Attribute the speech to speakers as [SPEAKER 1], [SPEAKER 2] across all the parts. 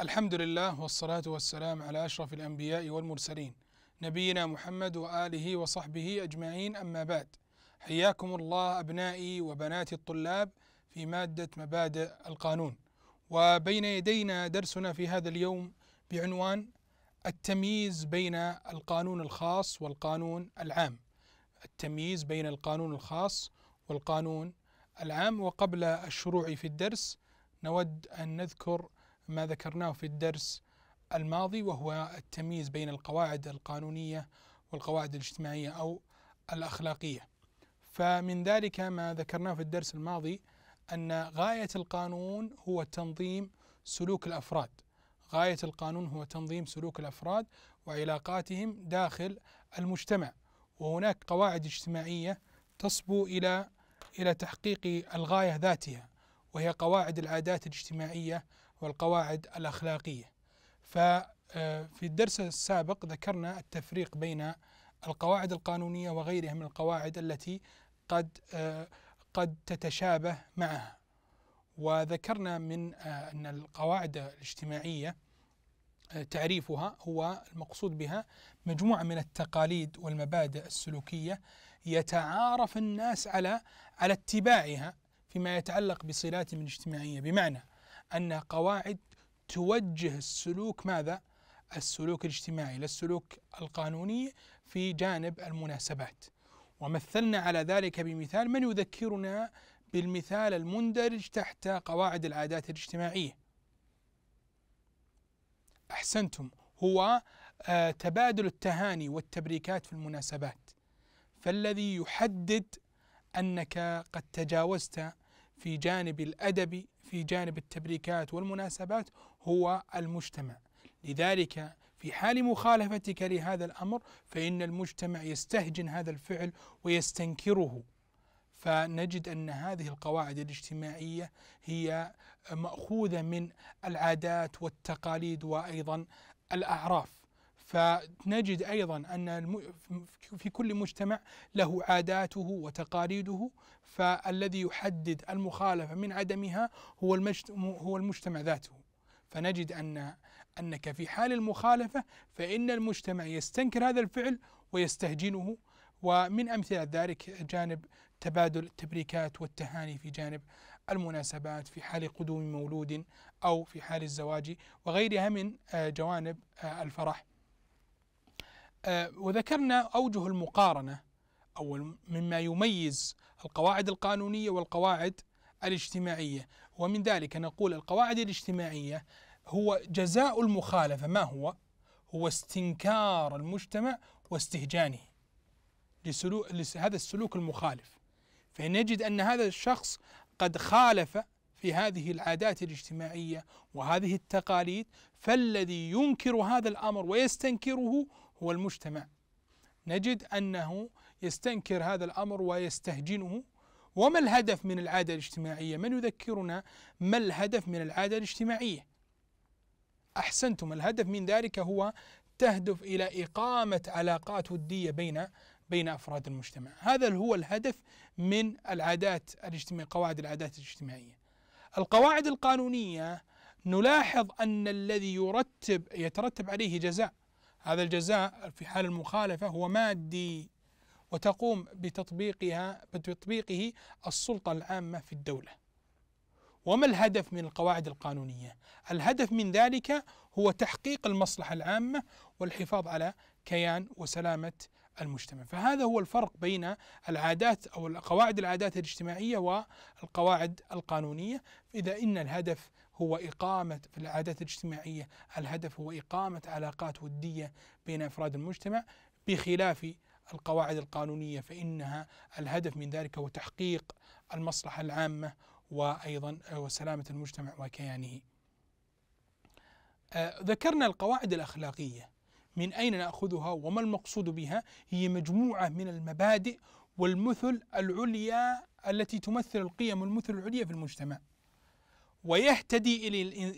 [SPEAKER 1] الحمد لله والصلاة والسلام على أشرف الأنبياء والمرسلين نبينا محمد وآله وصحبه أجمعين أما بعد حياكم الله أبنائي وبناتي الطلاب في مادة مبادئ القانون وبين يدينا درسنا في هذا اليوم بعنوان التمييز بين القانون الخاص والقانون العام التمييز بين القانون الخاص والقانون العام وقبل الشروع في الدرس نود أن نذكر ما ذكرناه في الدرس الماضي وهو التمييز بين القواعد القانونية والقواعد الاجتماعية أو الأخلاقية فمن ذلك ما ذكرناه في الدرس الماضي أن غاية القانون هو تنظيم سلوك الأفراد غاية القانون هو تنظيم سلوك الأفراد وعلاقاتهم داخل المجتمع وهناك قواعد اجتماعية تصبو إلى إلى تحقيق الغاية ذاتها وهي قواعد العادات الاجتماعية والقواعد الأخلاقية ففي آه، الدرس السابق ذكرنا التفريق بين القواعد القانونية وغيرها من القواعد التي قد آه، قد تتشابه معها وذكرنا من آه، أن القواعد الاجتماعية تعريفها هو المقصود بها مجموعة من التقاليد والمبادئ السلوكية يتعارف الناس على على اتباعها فيما يتعلق بصلاتهم الاجتماعية بمعنى أنها قواعد توجه السلوك ماذا؟ السلوك الاجتماعي للسلوك القانوني في جانب المناسبات ومثلنا على ذلك بمثال من يذكرنا بالمثال المندرج تحت قواعد العادات الاجتماعية أحسنتم هو آه، تبادل التهاني والتبريكات في المناسبات فالذي يحدد أنك قد تجاوزت في جانب الأدب في جانب التبريكات والمناسبات هو المجتمع لذلك في حال مخالفتك لهذا الامر فان المجتمع يستهجن هذا الفعل ويستنكره فنجد ان هذه القواعد الاجتماعيه هي ماخوذه من العادات والتقاليد وايضا الاعراف فنجد ايضا ان في كل مجتمع له عاداته وتقاليده فالذي يحدد المخالفة من عدمها هو هو المجتمع ذاته فنجد أن أنك في حال المخالفة فإن المجتمع يستنكر هذا الفعل ويستهجنه ومن أمثلة ذلك جانب تبادل التبريكات والتهاني في جانب المناسبات في حال قدوم مولود أو في حال الزواج وغيرها من آه، جوانب آه، الفرح آه، وذكرنا أوجه المقارنة أو مما يميز القواعد القانونية والقواعد الاجتماعية ومن ذلك نقول القواعد الاجتماعية هو جزاء المخالفة ما هو؟ هو استنكار المجتمع واستهجانه لسلوك هذا السلوك المخالف فنجد أن هذا الشخص قد خالف في هذه العادات الاجتماعية وهذه التقاليد فالذي ينكر هذا الأمر ويستنكره هو المجتمع نجد أنه يستنكر هذا الأمر ويستهجنه وما الهدف من العادة الاجتماعية من يذكرنا ما الهدف من العادة الاجتماعية أحسنتم الهدف من ذلك هو تهدف إلى إقامة علاقات ودية بين بين أفراد المجتمع هذا هو الهدف من العادات الاجتماعية قواعد العادات الاجتماعية القواعد القانونية نلاحظ أن الذي يرتب يترتب عليه جزاء هذا الجزاء في حال المخالفة هو مادي وتقوم بتطبيقها بتطبيقه السلطة العامة في الدولة وما الهدف من القواعد القانونية؟ الهدف من ذلك هو تحقيق المصلحة العامة والحفاظ على كيان وسلامة المجتمع فهذا هو الفرق بين العادات أو قواعد العادات الاجتماعية والقواعد القانونية إذا إن الهدف هو إقامة في العادات الاجتماعية الهدف هو إقامة علاقات ودية بين أفراد المجتمع بخلاف القواعد القانونيه فانها الهدف من ذلك هو تحقيق المصلحه العامه وايضا وسلامه المجتمع وكيانه. آه، ذكرنا القواعد الاخلاقيه من اين ناخذها وما المقصود بها؟ هي مجموعه من المبادئ والمثل العليا التي تمثل القيم والمثل العليا في المجتمع. ويهتدي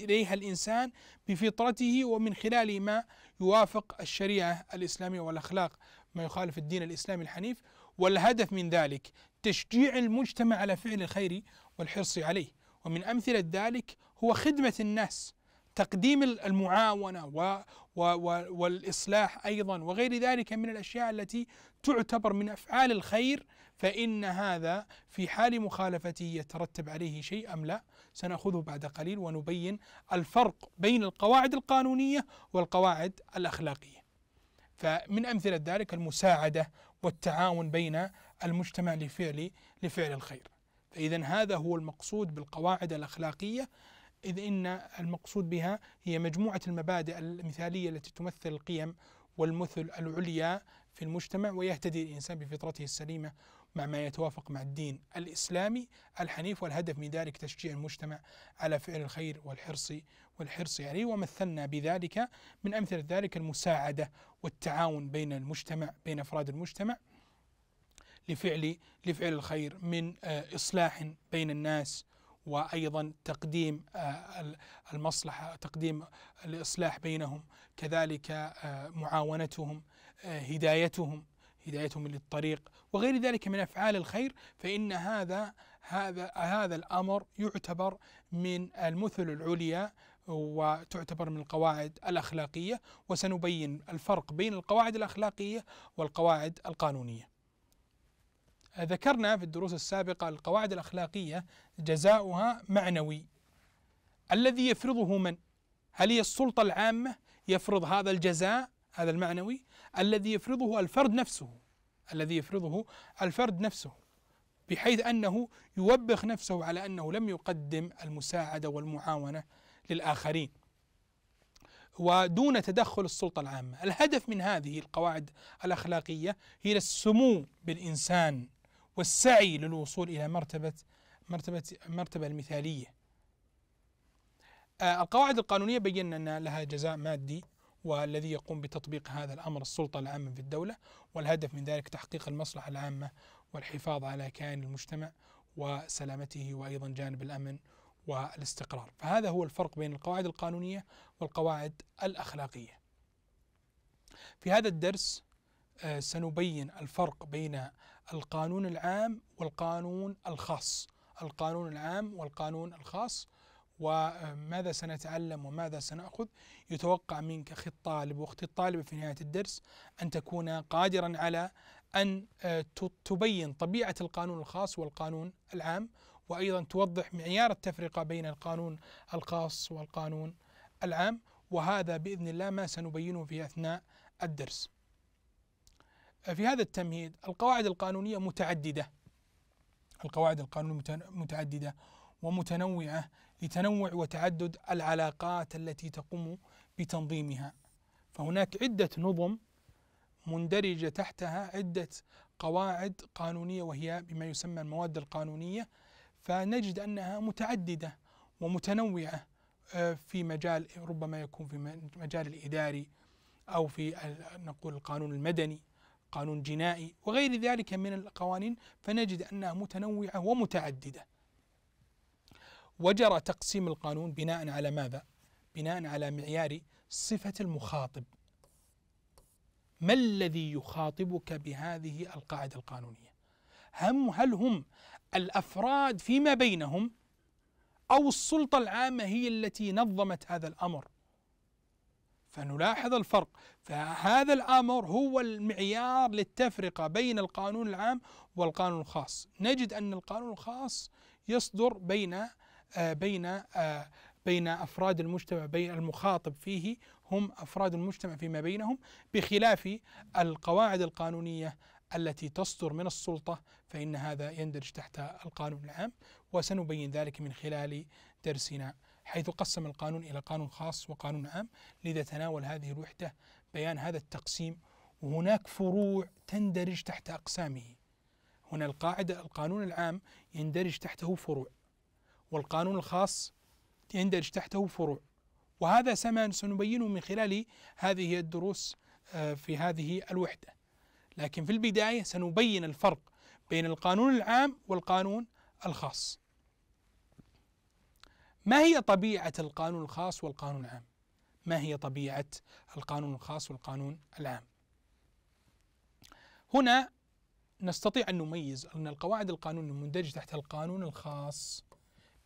[SPEAKER 1] اليها الانسان بفطرته ومن خلال ما يوافق الشريعه الاسلاميه والاخلاق ما يخالف الدين الإسلامي الحنيف والهدف من ذلك تشجيع المجتمع على فعل الخير والحرص عليه ومن أمثلة ذلك هو خدمة الناس تقديم المعاونة و و و والإصلاح أيضا وغير ذلك من الأشياء التي تعتبر من أفعال الخير فإن هذا في حال مخالفته يترتب عليه شيء أم لا سنأخذه بعد قليل ونبين الفرق بين القواعد القانونية والقواعد الأخلاقية فمن أمثلة ذلك المساعدة والتعاون بين المجتمع لفعل لفعل الخير فإذا هذا هو المقصود بالقواعد الأخلاقية إذ إن المقصود بها هي مجموعة المبادئ المثالية التي تمثل القيم والمثل العليا في المجتمع ويهتدي الإنسان بفطرته السليمة مع ما يتوافق مع الدين الإسلامي الحنيف والهدف من ذلك تشجيع المجتمع على فعل الخير والحرص والحرص عليه ومثلنا بذلك من أمثلة ذلك المساعدة والتعاون بين المجتمع بين أفراد المجتمع لفعل لفعل الخير من آه، إصلاح بين الناس وايضا تقديم آه، المصلحه تقديم الاصلاح بينهم كذلك آه، معاونتهم آه، هدايتهم هدايتهم للطريق وغير ذلك من افعال الخير فان هذا هذا هذا الامر يعتبر من المثل العليا وتعتبر من القواعد الاخلاقيه وسنبين الفرق بين القواعد الاخلاقيه والقواعد القانونيه. ذكرنا في الدروس السابقه القواعد الاخلاقيه جزاؤها معنوي. الذي يفرضه من؟ هل هي السلطه العامه يفرض هذا الجزاء هذا المعنوي الذي يفرضه الفرد نفسه الذي يفرضه الفرد نفسه بحيث انه يوبخ نفسه على انه لم يقدم المساعده والمعاونه للاخرين. ودون تدخل السلطه العامه، الهدف من هذه القواعد الاخلاقيه هي السمو بالانسان والسعي للوصول الى مرتبه مرتبه المرتبه المثاليه. آه، القواعد القانونيه بينا ان لها جزاء مادي والذي يقوم بتطبيق هذا الأمر السلطة العامة في الدولة والهدف من ذلك تحقيق المصلحة العامة والحفاظ على كيان المجتمع وسلامته وأيضا جانب الأمن والاستقرار فهذا هو الفرق بين القواعد القانونية والقواعد الأخلاقية في هذا الدرس آه، سنبين الفرق بين القانون العام والقانون الخاص القانون العام والقانون الخاص وماذا سنتعلم وماذا سنأخذ يتوقع منك أخي الطالب وأختي الطالبة في نهاية الدرس أن تكون قادرا على أن آه، تبين طبيعة القانون الخاص والقانون العام وأيضا توضح معيار التفرقة بين القانون الخاص والقانون العام وهذا بإذن الله ما سنبينه في أثناء الدرس في هذا التمهيد القواعد القانونية متعددة القواعد القانونية متعددة ومتنوعه لتنوع وتعدد العلاقات التي تقوم بتنظيمها فهناك عده نظم مندرجه تحتها عده قواعد قانونيه وهي بما يسمى المواد القانونيه فنجد انها متعدده ومتنوعه آه، في مجال ربما يكون في مجال الاداري او في نقول القانون المدني قانون جنائي وغير ذلك من القوانين فنجد انها متنوعه ومتعدده وجرى تقسيم القانون بناء على ماذا؟ بناء على معيار صفة المخاطب ما الذي يخاطبك بهذه القاعدة القانونية هم هل هم الأفراد فيما بينهم أو السلطة العامة هي التي نظمت هذا الأمر فنلاحظ الفرق فهذا الأمر هو المعيار للتفرقة بين القانون العام والقانون الخاص نجد أن القانون الخاص يصدر بين آه، بين آه، بين افراد المجتمع بين المخاطب فيه هم افراد المجتمع فيما بينهم بخلاف القواعد القانونيه التي تصدر من السلطه فان هذا يندرج تحت القانون العام وسنبين ذلك من خلال درسنا حيث قسم القانون الى قانون خاص وقانون عام لذا تناول هذه الوحده بيان هذا التقسيم وهناك فروع تندرج تحت اقسامه هنا القاعده القانون العام يندرج تحته فروع والقانون الخاص يندرج تحته فروع وهذا سما سنبينه من خلال هذه الدروس آه، في هذه الوحدة لكن في البداية سنبين الفرق بين القانون العام والقانون الخاص ما هي طبيعة القانون الخاص والقانون العام؟ ما هي طبيعة القانون الخاص والقانون العام؟ هنا نستطيع أن نميز أن القواعد القانون المندرجة تحت القانون الخاص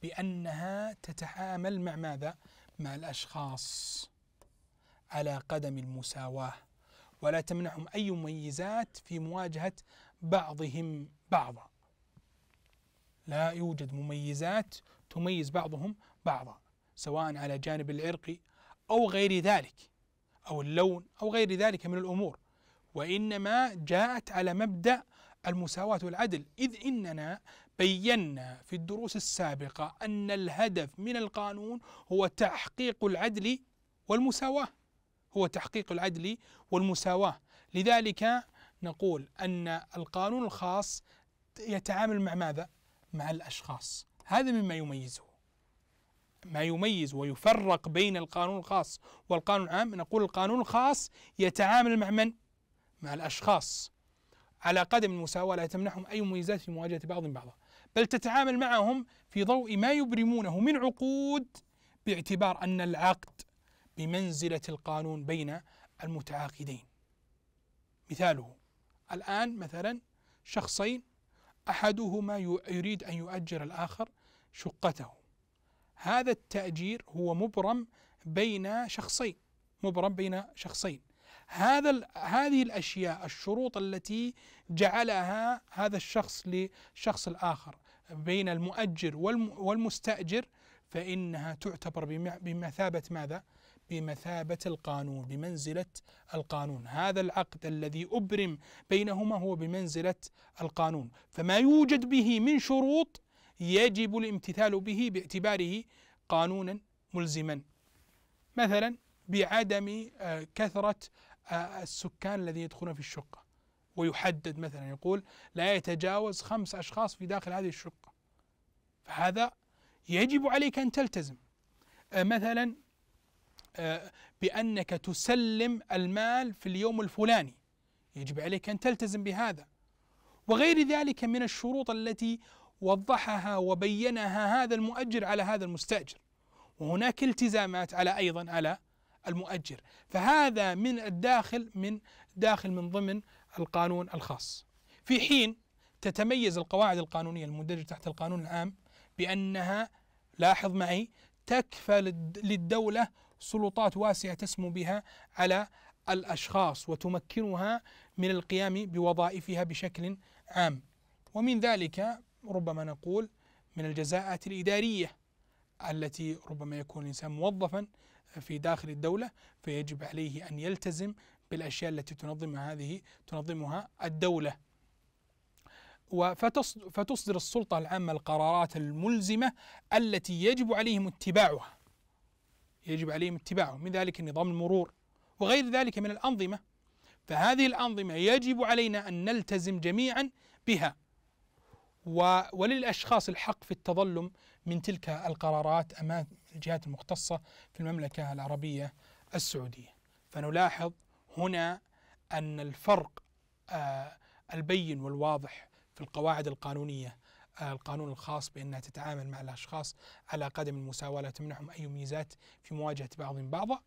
[SPEAKER 1] بأنها تتعامل مع ماذا؟ مع الأشخاص على قدم المساواة ولا تمنعهم أي مميزات في مواجهة بعضهم بعضا لا يوجد مميزات تميز بعضهم بعضا سواء على جانب العرقي أو غير ذلك أو اللون أو غير ذلك من الأمور وإنما جاءت على مبدأ المساواة والعدل إذ إننا بينا في الدروس السابقة أن الهدف من القانون هو تحقيق العدل والمساواة هو تحقيق العدل والمساواة لذلك نقول أن القانون الخاص يتعامل مع ماذا؟ مع الأشخاص هذا مما يميزه ما يميز ويفرق بين القانون الخاص والقانون العام نقول القانون الخاص يتعامل مع من؟ مع الأشخاص على قدم المساواة لا تمنحهم أي مميزات في مواجهة بعضهم بعضا بل تتعامل معهم في ضوء ما يبرمونه من عقود باعتبار أن العقد بمنزلة القانون بين المتعاقدين مثاله الآن مثلا شخصين أحدهما يريد أن يؤجر الآخر شقته هذا التأجير هو مبرم بين شخصين مبرم بين شخصين هذا هذه الاشياء الشروط التي جعلها هذا الشخص للشخص الاخر بين المؤجر والمستاجر فانها تعتبر بمثابه ماذا؟ بمثابة القانون بمنزلة القانون هذا العقد الذي أبرم بينهما هو بمنزلة القانون فما يوجد به من شروط يجب الامتثال به باعتباره قانونا ملزما مثلا بعدم آه، كثرة السكان الذين يدخلون في الشقة ويحدد مثلا يقول لا يتجاوز خمس أشخاص في داخل هذه الشقة فهذا يجب عليك أن تلتزم آه، مثلا آه، بأنك تسلم المال في اليوم الفلاني يجب عليك أن تلتزم بهذا وغير ذلك من الشروط التي وضحها وبينها هذا المؤجر على هذا المستأجر وهناك التزامات على أيضا على المؤجر فهذا من الداخل من داخل من ضمن القانون الخاص في حين تتميز القواعد القانونية المندرجة تحت القانون العام بأنها لاحظ معي تكفى للدولة سلطات واسعة تسمو بها على الأشخاص وتمكنها من القيام بوظائفها بشكل عام ومن ذلك ربما نقول من الجزاءات الإدارية التي ربما يكون الإنسان موظفا في داخل الدولة فيجب عليه أن يلتزم بالأشياء التي تنظمها هذه تنظمها الدولة فتصدر السلطة العامة القرارات الملزمة التي يجب عليهم اتباعها يجب عليهم اتباعه من ذلك نظام المرور وغير ذلك من الأنظمة فهذه الأنظمة يجب علينا أن نلتزم جميعا بها وللأشخاص الحق في التظلم من تلك القرارات أمام الجهات المختصة في المملكة العربية السعودية فنلاحظ هنا أن الفرق آه، البين والواضح في القواعد القانونية آه، القانون الخاص بأنها تتعامل مع الأشخاص على قدم المساواة لا تمنحهم أي ميزات في مواجهة بعضهم بعضا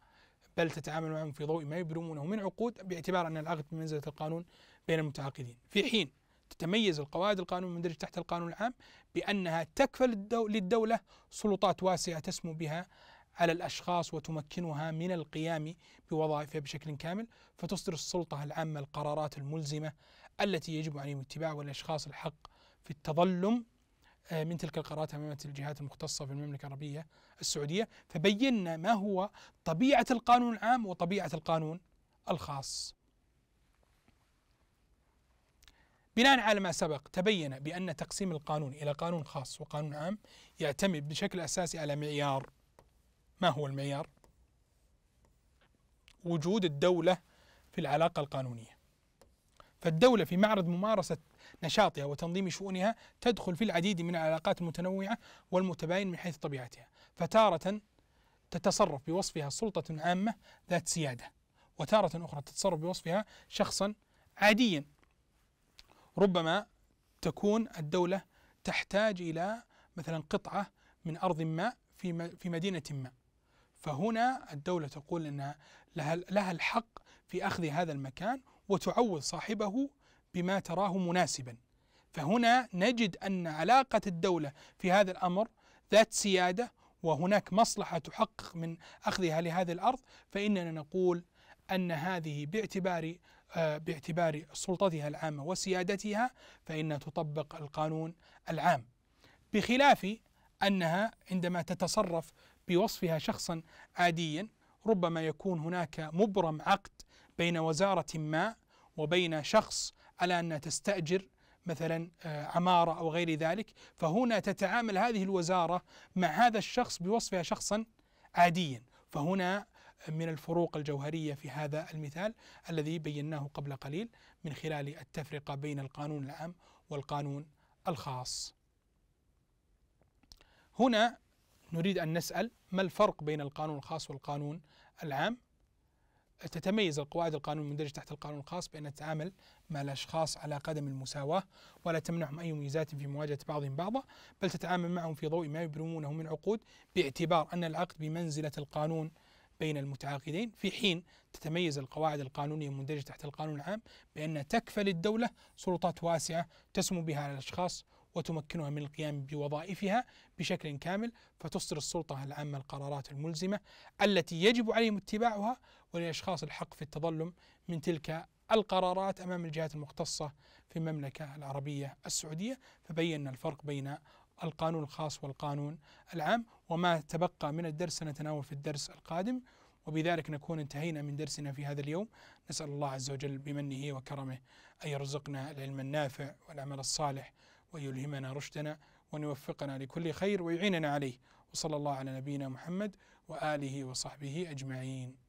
[SPEAKER 1] بل تتعامل معهم في ضوء ما يبرمونه من عقود باعتبار أن العقد بمنزلة القانون بين المتعاقدين في حين تتميز القواعد القانون المندرج تحت القانون العام بأنها تكفل للدولة سلطات واسعة تسمو بها على الأشخاص وتمكنها من القيام بوظائفها بشكل كامل فتصدر السلطة العامة القرارات الملزمة التي يجب عليهم اتباعها والأشخاص الحق في التظلم آه، من تلك القرارات أمام الجهات المختصة في المملكة العربية السعودية فبينا ما هو طبيعة القانون العام وطبيعة القانون الخاص بناء على ما سبق تبين بأن تقسيم القانون إلى قانون خاص وقانون عام يعتمد بشكل أساسي على معيار ما هو المعيار؟ وجود الدولة في العلاقة القانونية فالدولة في معرض ممارسة نشاطها وتنظيم شؤونها تدخل في العديد من العلاقات المتنوعة والمتباين من حيث طبيعتها فتارة تتصرف بوصفها سلطة عامة ذات سيادة وتارة أخرى تتصرف بوصفها شخصا عاديا ربما تكون الدولة تحتاج إلى مثلا قطعة من أرض ما في في مدينة ما فهنا الدولة تقول أنها لها, لها الحق في أخذ هذا المكان وتعوض صاحبه بما تراه مناسبا فهنا نجد أن علاقة الدولة في هذا الأمر ذات سيادة وهناك مصلحة تحقق من أخذها لهذه الأرض فإننا نقول أن هذه باعتبار آه، باعتبار سلطتها العامة وسيادتها فإنها تطبق القانون العام بخلاف أنها عندما تتصرف بوصفها شخصا عاديا ربما يكون هناك مبرم عقد بين وزارة ما وبين شخص على أنها تستأجر مثلا آه، عمارة أو غير ذلك فهنا تتعامل هذه الوزارة مع هذا الشخص بوصفها شخصا عاديا فهنا من الفروق الجوهرية في هذا المثال الذي بيناه قبل قليل من خلال التفرقة بين القانون العام والقانون الخاص. هنا نريد أن نسأل ما الفرق بين القانون الخاص والقانون العام؟ تتميز القواعد القانون المندرج تحت القانون الخاص بأن تتعامل مع الأشخاص على قدم المساواة ولا تمنعهم أي ميزات في مواجهة بعضهم بعضا بل تتعامل معهم في ضوء ما يبرمونه من عقود باعتبار أن العقد بمنزلة القانون بين المتعاقدين في حين تتميز القواعد القانونية المندرجة تحت القانون العام بأن تكفل الدولة سلطات واسعة تسمو بها على الأشخاص وتمكنها من القيام بوظائفها بشكل كامل فتصدر السلطة العامة القرارات الملزمة التي يجب عليهم اتباعها وللأشخاص الحق في التظلم من تلك القرارات أمام الجهات المختصة في المملكة العربية السعودية فبينا الفرق بين القانون الخاص والقانون العام وما تبقى من الدرس سنتناول في الدرس القادم وبذلك نكون انتهينا من درسنا في هذا اليوم نسأل الله عز وجل بمنه وكرمه أن يرزقنا العلم النافع والعمل الصالح ويلهمنا رشدنا وأن يوفقنا لكل خير ويعيننا عليه وصلى الله على نبينا محمد وآله وصحبه أجمعين